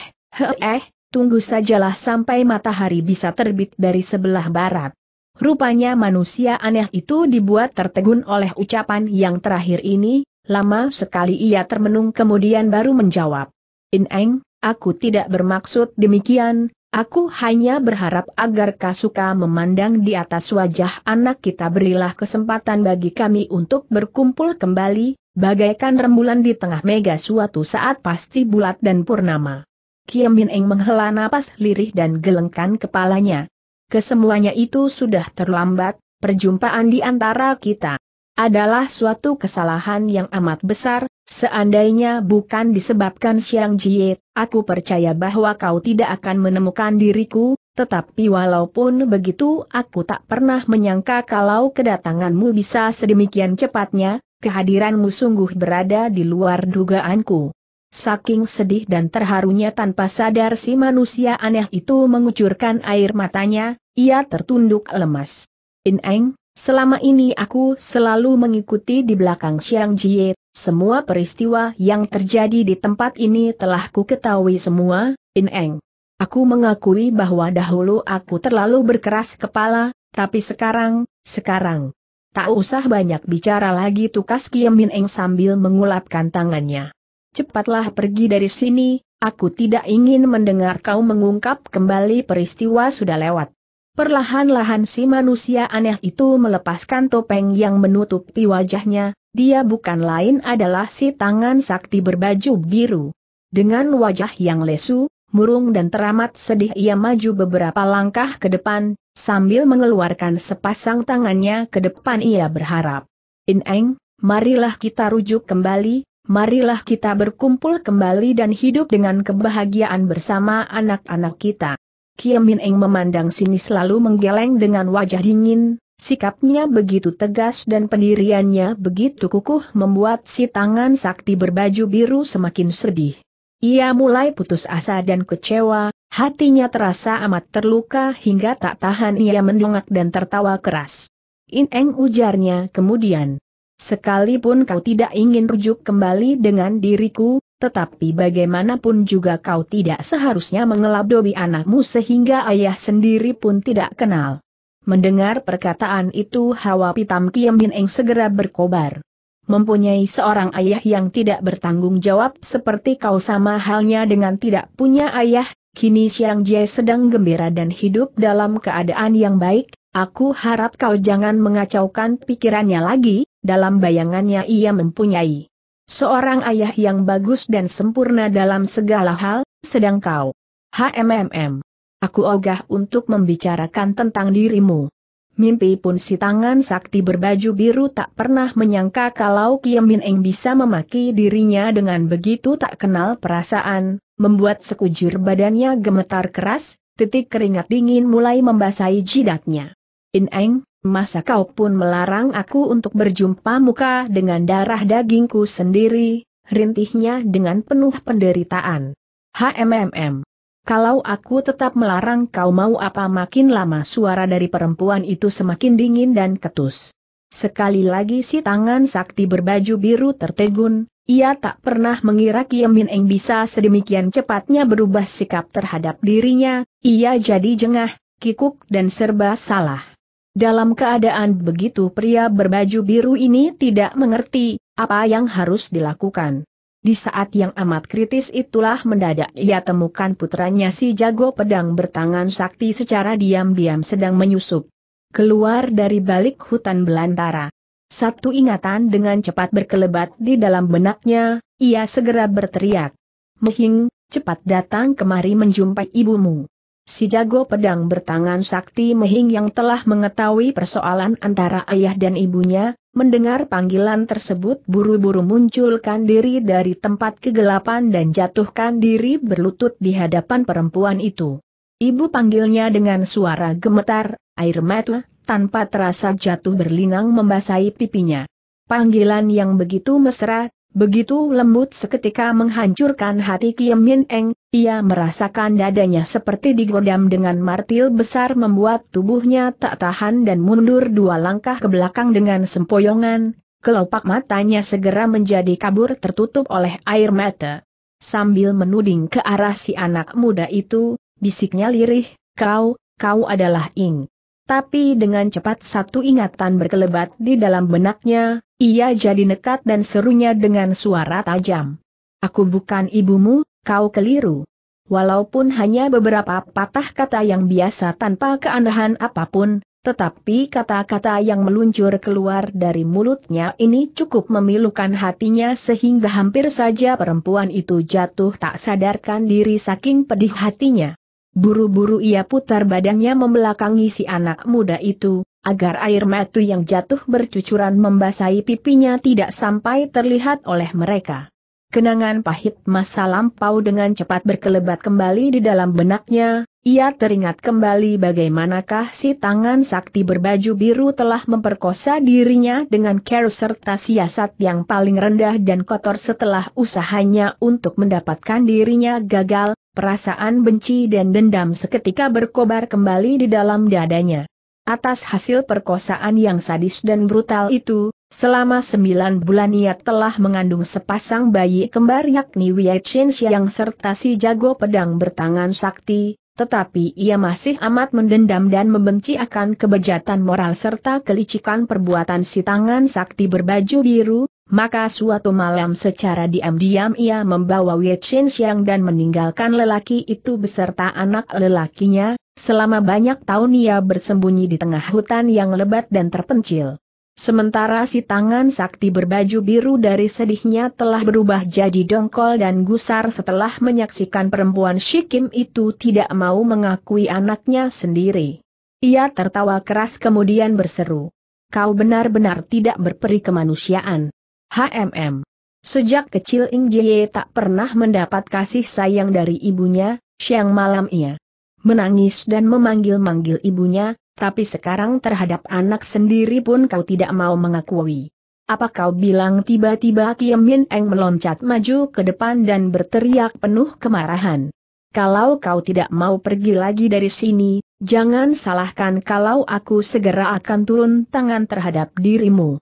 eh, tunggu sajalah sampai matahari bisa terbit dari sebelah barat. Rupanya manusia aneh itu dibuat tertegun oleh ucapan yang terakhir ini, lama sekali ia termenung kemudian baru menjawab. Ineng, aku tidak bermaksud demikian, aku hanya berharap agar Kasuka memandang di atas wajah anak kita berilah kesempatan bagi kami untuk berkumpul kembali, bagaikan rembulan di tengah mega suatu saat pasti bulat dan purnama. Kiamin Eng menghela napas lirih dan gelengkan kepalanya. Kesemuanya itu sudah terlambat, perjumpaan di antara kita adalah suatu kesalahan yang amat besar, seandainya bukan disebabkan Siang Jie, aku percaya bahwa kau tidak akan menemukan diriku, tetapi walaupun begitu aku tak pernah menyangka kalau kedatanganmu bisa sedemikian cepatnya, kehadiranmu sungguh berada di luar dugaanku. Saking sedih dan terharunya tanpa sadar si manusia aneh itu mengucurkan air matanya, ia tertunduk lemas. Ineng, Selama ini aku selalu mengikuti di belakang Xiang Jie, semua peristiwa yang terjadi di tempat ini telah ku ketahui semua, In Eng. Aku mengakui bahwa dahulu aku terlalu berkeras kepala, tapi sekarang, sekarang. Tak usah banyak bicara lagi tukas Kiam Min Eng sambil mengulapkan tangannya. Cepatlah pergi dari sini, Aku tidak ingin mendengar kau mengungkap kembali peristiwa sudah lewat. Perlahan-lahan si manusia aneh itu melepaskan topeng yang menutupi wajahnya, dia bukan lain adalah si tangan sakti berbaju biru. Dengan wajah yang lesu, murung dan teramat sedih ia maju beberapa langkah ke depan, sambil mengeluarkan sepasang tangannya ke depan ia berharap. Ineng, marilah kita rujuk kembali, marilah kita berkumpul kembali dan hidup dengan kebahagiaan bersama anak-anak kita. Kim Min Eng memandang sini selalu menggeleng dengan wajah dingin, sikapnya begitu tegas dan pendiriannya begitu kukuh membuat si tangan sakti berbaju biru semakin sedih. Ia mulai putus asa dan kecewa, hatinya terasa amat terluka hingga tak tahan ia mendongak dan tertawa keras. In Eng ujarnya kemudian. Sekalipun kau tidak ingin rujuk kembali dengan diriku, tetapi bagaimanapun juga kau tidak seharusnya mengelabui anakmu sehingga ayah sendiri pun tidak kenal. Mendengar perkataan itu hawa pitam Kiem Bin Eng segera berkobar. Mempunyai seorang ayah yang tidak bertanggung jawab seperti kau sama halnya dengan tidak punya ayah, kini Siang Jie sedang gembira dan hidup dalam keadaan yang baik, aku harap kau jangan mengacaukan pikirannya lagi, dalam bayangannya ia mempunyai Seorang ayah yang bagus dan sempurna dalam segala hal, sedang kau. HMMM. Aku ogah untuk membicarakan tentang dirimu. Mimpi pun si tangan sakti berbaju biru tak pernah menyangka kalau Kim Min Eng bisa memaki dirinya dengan begitu tak kenal perasaan, membuat sekujur badannya gemetar keras, titik keringat dingin mulai membasahi jidatnya. In Eng, masa kau pun melarang aku untuk berjumpa muka dengan darah dagingku sendiri, rintihnya dengan penuh penderitaan. HMMM. Kalau aku tetap melarang kau mau apa makin lama suara dari perempuan itu semakin dingin dan ketus. Sekali lagi si tangan sakti berbaju biru tertegun, ia tak pernah mengira Kim Min Eng bisa sedemikian cepatnya berubah sikap terhadap dirinya, ia jadi jengah, kikuk dan serba salah. Dalam keadaan begitu pria berbaju biru ini tidak mengerti apa yang harus dilakukan. Di saat yang amat kritis itulah mendadak ia temukan putranya si jago pedang bertangan sakti secara diam-diam sedang menyusup. Keluar dari balik hutan belantara. Satu ingatan dengan cepat berkelebat di dalam benaknya, ia segera berteriak. Mehing, cepat datang kemari menjumpai ibumu. Si jago pedang bertangan sakti Mehing yang telah mengetahui persoalan antara ayah dan ibunya, mendengar panggilan tersebut buru-buru munculkan diri dari tempat kegelapan dan jatuhkan diri berlutut di hadapan perempuan itu. Ibu panggilnya dengan suara gemetar, air mata tanpa terasa jatuh berlinang membasahi pipinya. Panggilan yang begitu mesra, Begitu lembut seketika menghancurkan hati Kiem Min Eng, ia merasakan dadanya seperti digodam dengan martil besar membuat tubuhnya tak tahan dan mundur dua langkah ke belakang dengan sempoyongan, kelopak matanya segera menjadi kabur tertutup oleh air mata. Sambil menuding ke arah si anak muda itu, bisiknya lirih, kau, kau adalah Ing tapi dengan cepat satu ingatan berkelebat di dalam benaknya, ia jadi nekat dan serunya dengan suara tajam. Aku bukan ibumu, kau keliru. Walaupun hanya beberapa patah kata yang biasa tanpa keandahan apapun, tetapi kata-kata yang meluncur keluar dari mulutnya ini cukup memilukan hatinya sehingga hampir saja perempuan itu jatuh tak sadarkan diri saking pedih hatinya. Buru-buru ia putar badannya membelakangi si anak muda itu, agar air mata yang jatuh bercucuran membasahi pipinya tidak sampai terlihat oleh mereka. Kenangan pahit masa lampau dengan cepat berkelebat kembali di dalam benaknya, ia teringat kembali bagaimanakah si tangan sakti berbaju biru telah memperkosa dirinya dengan care serta siasat yang paling rendah dan kotor setelah usahanya untuk mendapatkan dirinya gagal, Perasaan benci dan dendam seketika berkobar kembali di dalam dadanya. Atas hasil perkosaan yang sadis dan brutal itu, selama sembilan bulan ia telah mengandung sepasang bayi kembar yakni Wei Chen yang serta si jago pedang bertangan sakti, tetapi ia masih amat mendendam dan membenci akan kebejatan moral serta kelicikan perbuatan si tangan sakti berbaju biru, maka suatu malam secara diam-diam ia membawa Wei Chen Xiang dan meninggalkan lelaki itu beserta anak lelakinya, selama banyak tahun ia bersembunyi di tengah hutan yang lebat dan terpencil. Sementara si tangan sakti berbaju biru dari sedihnya telah berubah jadi dongkol dan gusar setelah menyaksikan perempuan Shikim itu tidak mau mengakui anaknya sendiri. Ia tertawa keras kemudian berseru. Kau benar-benar tidak berperi kemanusiaan. HMM. Sejak kecil Ing Jie tak pernah mendapat kasih sayang dari ibunya, siang malam ia menangis dan memanggil-manggil ibunya, tapi sekarang terhadap anak sendiri pun kau tidak mau mengakui. Apa kau bilang tiba-tiba Kiem Min Eng meloncat maju ke depan dan berteriak penuh kemarahan. Kalau kau tidak mau pergi lagi dari sini, jangan salahkan kalau aku segera akan turun tangan terhadap dirimu.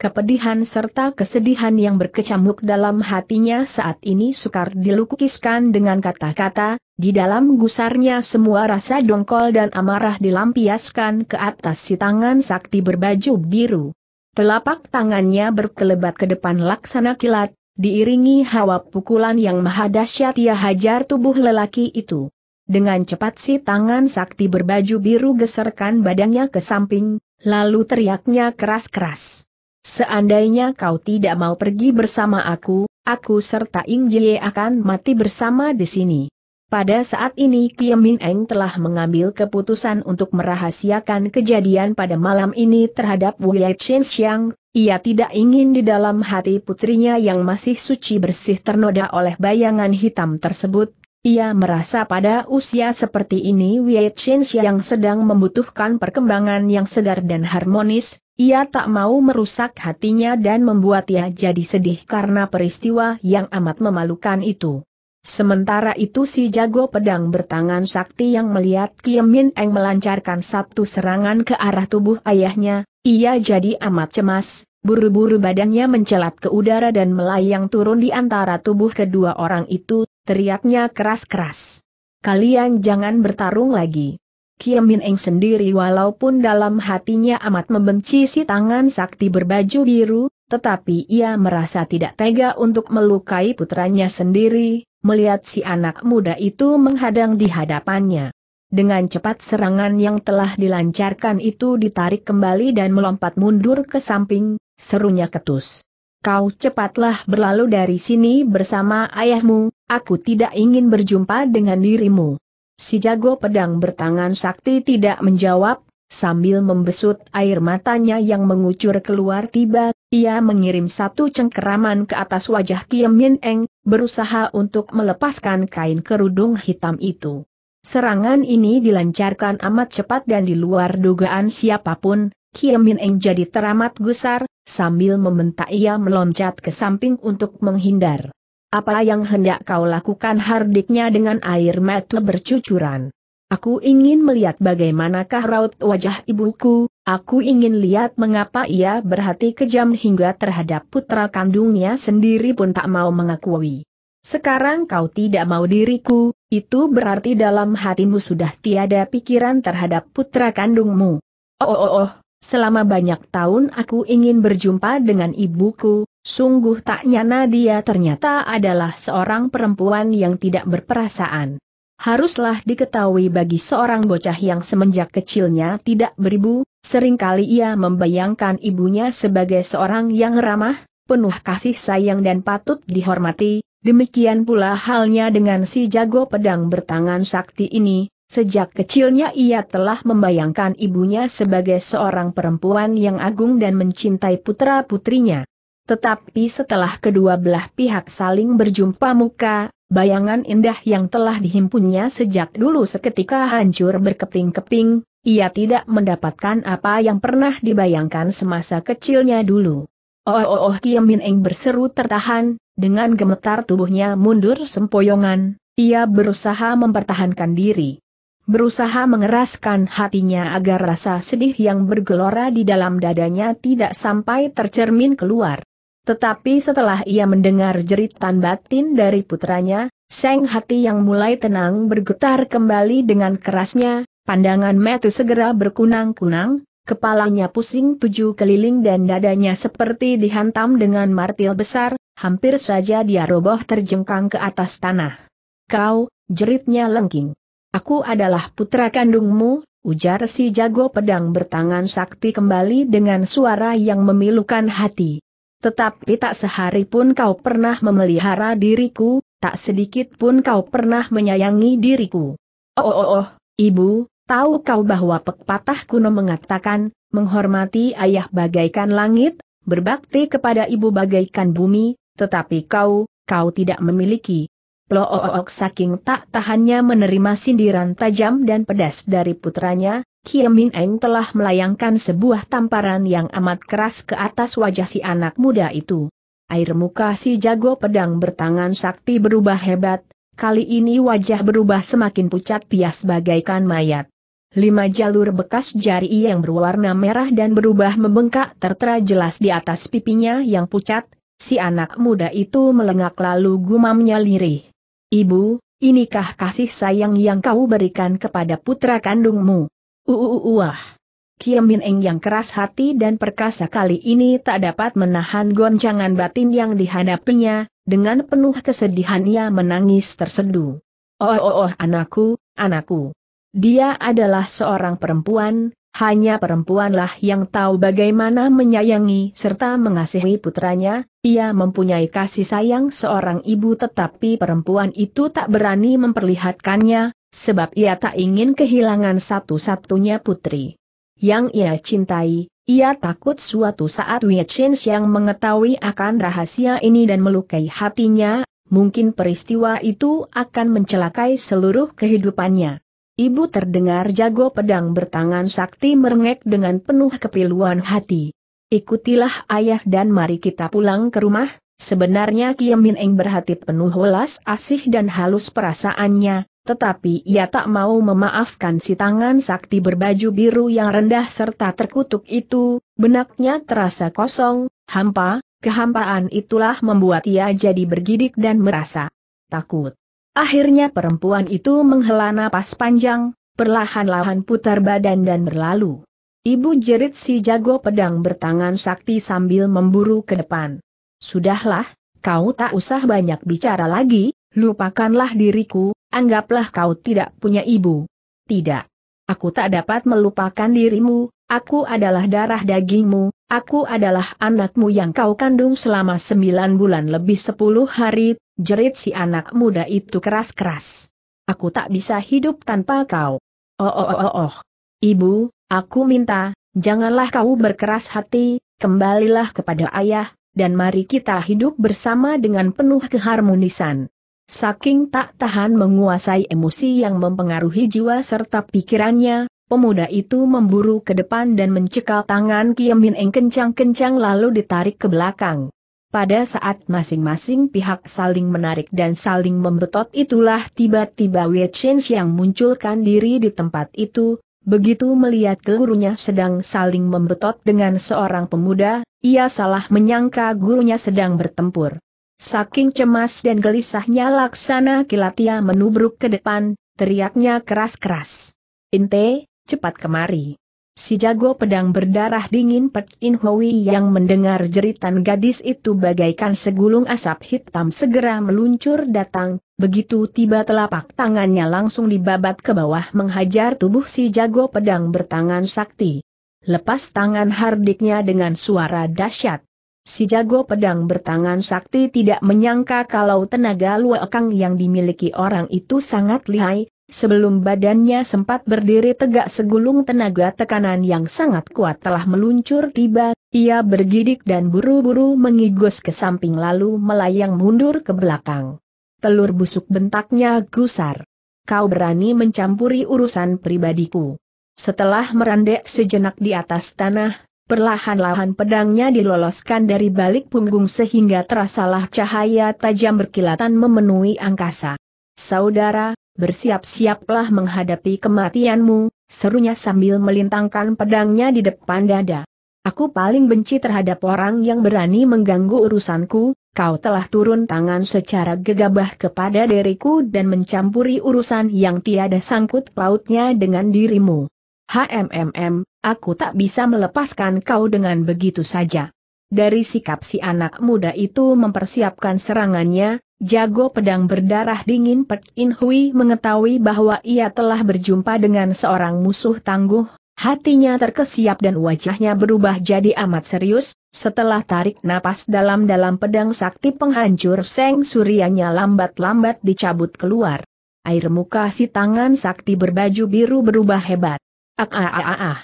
Kepedihan serta kesedihan yang berkecamuk dalam hatinya saat ini sukar dilukiskan dengan kata-kata, di dalam gusarnya semua rasa dongkol dan amarah dilampiaskan ke atas si tangan sakti berbaju biru. Telapak tangannya berkelebat ke depan laksana kilat, diiringi hawa pukulan yang maha dahsyat ia hajar tubuh lelaki itu. Dengan cepat si tangan sakti berbaju biru geserkan badannya ke samping, lalu teriaknya keras-keras. Seandainya kau tidak mau pergi bersama aku, aku serta Ing Jie akan mati bersama di sini. Pada saat ini Kiem Min Eng telah mengambil keputusan untuk merahasiakan kejadian pada malam ini terhadap Wu Chen Xiang, ia tidak ingin di dalam hati putrinya yang masih suci bersih ternoda oleh bayangan hitam tersebut, ia merasa pada usia seperti ini Wei Chen Xiang sedang membutuhkan perkembangan yang segar dan harmonis, ia tak mau merusak hatinya dan membuat ia jadi sedih karena peristiwa yang amat memalukan itu. Sementara itu si jago pedang bertangan sakti yang melihat Kiemin Eng melancarkan satu serangan ke arah tubuh ayahnya, ia jadi amat cemas, buru-buru badannya mencelat ke udara dan melayang turun di antara tubuh kedua orang itu, teriaknya keras-keras. Kalian jangan bertarung lagi. Kim Min Eng sendiri walaupun dalam hatinya amat membenci si tangan sakti berbaju biru, tetapi ia merasa tidak tega untuk melukai putranya sendiri, melihat si anak muda itu menghadang di hadapannya. Dengan cepat serangan yang telah dilancarkan itu ditarik kembali dan melompat mundur ke samping, serunya ketus. Kau cepatlah berlalu dari sini bersama ayahmu, aku tidak ingin berjumpa dengan dirimu. Si jago pedang bertangan sakti tidak menjawab, sambil membesut air matanya yang mengucur keluar tiba, ia mengirim satu cengkeraman ke atas wajah Kiem Min Eng, berusaha untuk melepaskan kain kerudung hitam itu. Serangan ini dilancarkan amat cepat dan di luar dugaan siapapun, Kiem Min Eng jadi teramat gusar, sambil membentak ia meloncat ke samping untuk menghindar. Apa yang hendak kau lakukan hardiknya dengan air mata bercucuran? Aku ingin melihat bagaimanakah raut wajah ibuku, aku ingin lihat mengapa ia berhati kejam hingga terhadap putra kandungnya sendiri pun tak mau mengakui. Sekarang kau tidak mau diriku, itu berarti dalam hatimu sudah tiada pikiran terhadap putra kandungmu. Oh oh oh, oh. selama banyak tahun aku ingin berjumpa dengan ibuku, Sungguh tak nyana dia ternyata adalah seorang perempuan yang tidak berperasaan. Haruslah diketahui bagi seorang bocah yang semenjak kecilnya tidak beribu, seringkali ia membayangkan ibunya sebagai seorang yang ramah, penuh kasih sayang dan patut dihormati, demikian pula halnya dengan si jago pedang bertangan sakti ini, sejak kecilnya ia telah membayangkan ibunya sebagai seorang perempuan yang agung dan mencintai putra-putrinya. Tetapi setelah kedua belah pihak saling berjumpa muka, bayangan indah yang telah dihimpunnya sejak dulu seketika hancur berkeping-keping, ia tidak mendapatkan apa yang pernah dibayangkan semasa kecilnya dulu. Oh oh oh Kim Min Eng berseru tertahan, dengan gemetar tubuhnya mundur sempoyongan, ia berusaha mempertahankan diri. Berusaha mengeraskan hatinya agar rasa sedih yang bergelora di dalam dadanya tidak sampai tercermin keluar. Tetapi setelah ia mendengar jeritan batin dari putranya, seng hati yang mulai tenang bergetar kembali dengan kerasnya, pandangan Metu segera berkunang-kunang, kepalanya pusing tujuh keliling dan dadanya seperti dihantam dengan martil besar, hampir saja dia roboh terjengkang ke atas tanah. Kau, jeritnya lengking. Aku adalah putra kandungmu, ujar si jago pedang bertangan sakti kembali dengan suara yang memilukan hati. Tetapi tak sehari pun kau pernah memelihara diriku, tak sedikit pun kau pernah menyayangi diriku. Oh, oh oh oh, ibu, tahu kau bahwa pepatah kuno mengatakan, menghormati ayah bagaikan langit, berbakti kepada ibu bagaikan bumi, tetapi kau, kau tidak memiliki. Plo-ok-ok saking tak tahannya menerima sindiran tajam dan pedas dari putranya, Kim Min Eng telah melayangkan sebuah tamparan yang amat keras ke atas wajah si anak muda itu. Air muka si jago pedang bertangan sakti berubah hebat, kali ini wajah berubah semakin pucat pias bagaikan mayat. Lima jalur bekas jari yang berwarna merah dan berubah membengkak tertera jelas di atas pipinya yang pucat, si anak muda itu melengak lalu gumamnya lirih. Ibu, inikah kasih sayang yang kau berikan kepada putra kandungmu? Uuuah! Min Eng yang keras hati dan perkasa kali ini tak dapat menahan goncangan batin yang dihadapinya, dengan penuh kesedihan ia menangis terseduh. Oh oh oh anakku, anakku. Dia adalah seorang perempuan, hanya perempuanlah yang tahu bagaimana menyayangi serta mengasihi putranya, ia mempunyai kasih sayang seorang ibu tetapi perempuan itu tak berani memperlihatkannya, Sebab ia tak ingin kehilangan satu-satunya putri. Yang ia cintai, ia takut suatu saat Wei Chen yang mengetahui akan rahasia ini dan melukai hatinya, mungkin peristiwa itu akan mencelakai seluruh kehidupannya. Ibu terdengar jago pedang bertangan sakti merengek dengan penuh kepiluan hati. Ikutilah ayah dan mari kita pulang ke rumah, Sebenarnya Kiemin Eng berhati penuh welas asih dan halus perasaannya, tetapi ia tak mau memaafkan si tangan sakti berbaju biru yang rendah serta terkutuk itu, benaknya terasa kosong, hampa, kehampaan itulah membuat ia jadi bergidik dan merasa takut. Akhirnya perempuan itu menghela napas panjang, perlahan-lahan putar badan dan berlalu. Ibu jerit si jago pedang bertangan sakti sambil memburu ke depan. Sudahlah, kau tak usah banyak bicara lagi, lupakanlah diriku, anggaplah kau tidak punya ibu. Tidak. Aku tak dapat melupakan dirimu, aku adalah darah dagingmu, aku adalah anakmu yang kau kandung selama sembilan bulan lebih sepuluh hari, jerit si anak muda itu keras-keras. Aku tak bisa hidup tanpa kau. Oh oh oh oh, oh. Ibu, aku minta, janganlah kau berkeras hati, kembalilah kepada ayah, dan mari kita hidup bersama dengan penuh keharmonisan. Saking tak tahan menguasai emosi yang mempengaruhi jiwa serta pikirannya, pemuda itu memburu ke depan dan mencekal tangan Kiemin Hin Eng kencang-kencang lalu ditarik ke belakang. Pada saat masing-masing pihak saling menarik dan saling membetot itulah tiba-tiba Wei Chen yang munculkan diri di tempat itu, begitu melihat gurunya sedang saling membetot dengan seorang pemuda, ia salah menyangka gurunya sedang bertempur. Saking cemas dan gelisahnya laksana kilatia menubruk ke depan, teriaknya keras-keras. Inte, cepat kemari. Si jago pedang berdarah dingin Pek In Hui yang mendengar jeritan gadis itu bagaikan segulung asap hitam segera meluncur datang, begitu tiba telapak tangannya langsung dibabat ke bawah menghajar tubuh si jago pedang bertangan sakti. Lepas tangan hardiknya dengan suara dahsyat. Si jago pedang bertangan sakti tidak menyangka kalau tenaga luekang yang dimiliki orang itu sangat lihai, sebelum badannya sempat berdiri tegak segulung tenaga tekanan yang sangat kuat telah meluncur tiba, ia bergidik dan buru-buru mengigus ke samping lalu melayang mundur ke belakang. Telur busuk bentaknya gusar. Kau berani mencampuri urusan pribadiku. Setelah merandek sejenak di atas tanah, Perlahan-lahan pedangnya diloloskan dari balik punggung sehingga terasalah cahaya tajam berkilatan memenuhi angkasa. Saudara, bersiap-siaplah menghadapi kematianmu, serunya sambil melintangkan pedangnya di depan dada. Aku paling benci terhadap orang yang berani mengganggu urusanku, kau telah turun tangan secara gegabah kepada diriku dan mencampuri urusan yang tiada sangkut pautnya dengan dirimu. HMMM, Aku tak bisa melepaskan kau dengan begitu saja. Dari sikap si anak muda itu mempersiapkan serangannya, jago pedang berdarah dingin Pek In Hui mengetahui bahwa ia telah berjumpa dengan seorang musuh tangguh, hatinya terkesiap dan wajahnya berubah jadi amat serius, setelah tarik napas dalam-dalam pedang sakti penghancur Seng Suryanya lambat-lambat dicabut keluar. Air muka si tangan sakti berbaju biru berubah hebat. Ah ah ah ah. ah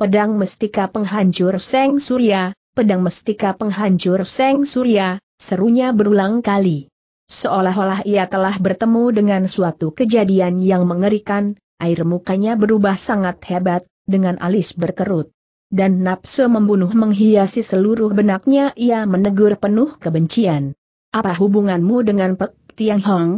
pedang mestika penghancur Seng Surya, pedang mestika penghancur Seng Surya, serunya berulang kali. Seolah-olah ia telah bertemu dengan suatu kejadian yang mengerikan, air mukanya berubah sangat hebat, dengan alis berkerut. Dan nafsu membunuh menghiasi seluruh benaknya ia menegur penuh kebencian. Apa hubunganmu dengan Pek Tiang Hong?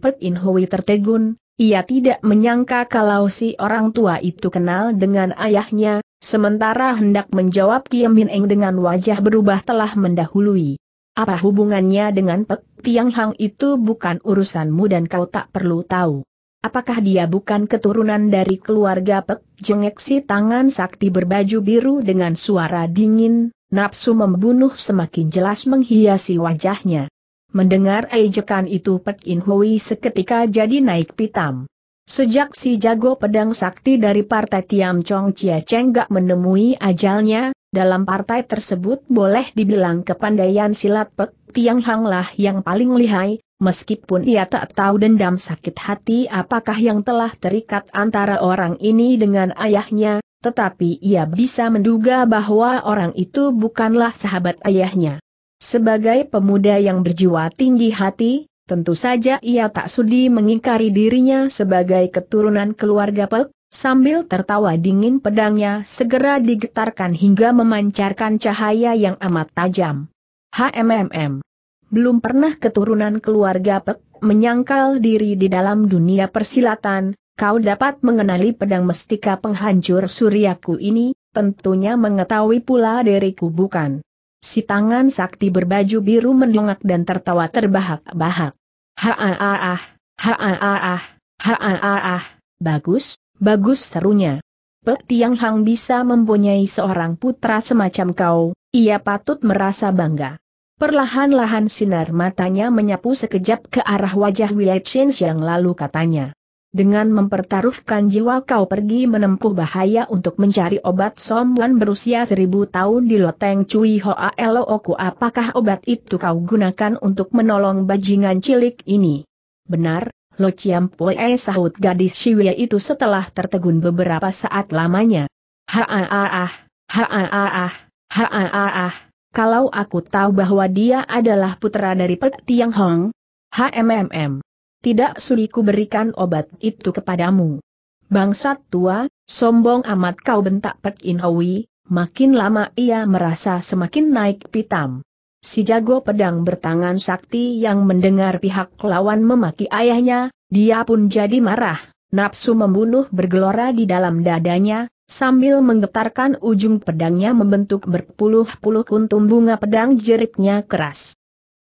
Pek In Hui tertegun, ia tidak menyangka kalau si orang tua itu kenal dengan ayahnya, sementara hendak menjawab Tiam Min Eng dengan wajah berubah telah mendahului. Apa hubungannya dengan Pek Tiang Hang itu bukan urusanmu dan kau tak perlu tahu. Apakah dia bukan keturunan dari keluarga Pek Jengek si tangan sakti berbaju biru dengan suara dingin, nafsu membunuh semakin jelas menghiasi wajahnya. Mendengar ejekan itu Pek In Hui seketika jadi naik pitam. Sejak si jago pedang sakti dari partai Tiam Chong Chia Cheng gak menemui ajalnya, dalam partai tersebut boleh dibilang kepandaian silat Pek Tiang Hang lah yang paling lihai, meskipun ia tak tahu dendam sakit hati apakah yang telah terikat antara orang ini dengan ayahnya, tetapi ia bisa menduga bahwa orang itu bukanlah sahabat ayahnya. Sebagai pemuda yang berjiwa tinggi hati, tentu saja ia tak sudi mengingkari dirinya sebagai keturunan keluarga Pek, sambil tertawa dingin pedangnya segera digetarkan hingga memancarkan cahaya yang amat tajam. HMMM. Belum pernah keturunan keluarga Pek menyangkal diri di dalam dunia persilatan, kau dapat mengenali pedang mestika penghancur suryaku ini, tentunya mengetahui pula diriku bukan. Si tangan sakti berbaju biru mendongak dan tertawa terbahak-bahak. Ha-ah-ah, ha-ah-ah, ha-ah-ah, bagus, bagus serunya. Pek Tiang Hang bisa mempunyai seorang putra semacam kau, ia patut merasa bangga. Perlahan-lahan sinar matanya menyapu sekejap ke arah wajah Wilai Chen yang lalu katanya. Dengan mempertaruhkan jiwa kau pergi menempuh bahaya untuk mencari obat somuan berusia seribu tahun di loteng Cui Hoa Elooku apakah obat itu kau gunakan untuk menolong bajingan cilik ini? Benar, Lo Chiam Poe sahut gadis Shiwe itu setelah tertegun beberapa saat lamanya. Haaah, haaah, haaah, kalau aku tahu bahwa dia adalah putra dari Pek Tiang Hong. HMMM tidak sulit berikan obat itu kepadamu. Bangsat tua, sombong amat kau bentak Pek In makin lama ia merasa semakin naik pitam. Si jago pedang bertangan sakti yang mendengar pihak lawan memaki ayahnya, dia pun jadi marah, nafsu membunuh bergelora di dalam dadanya, sambil menggetarkan ujung pedangnya membentuk berpuluh-puluh kuntum bunga pedang jeritnya keras.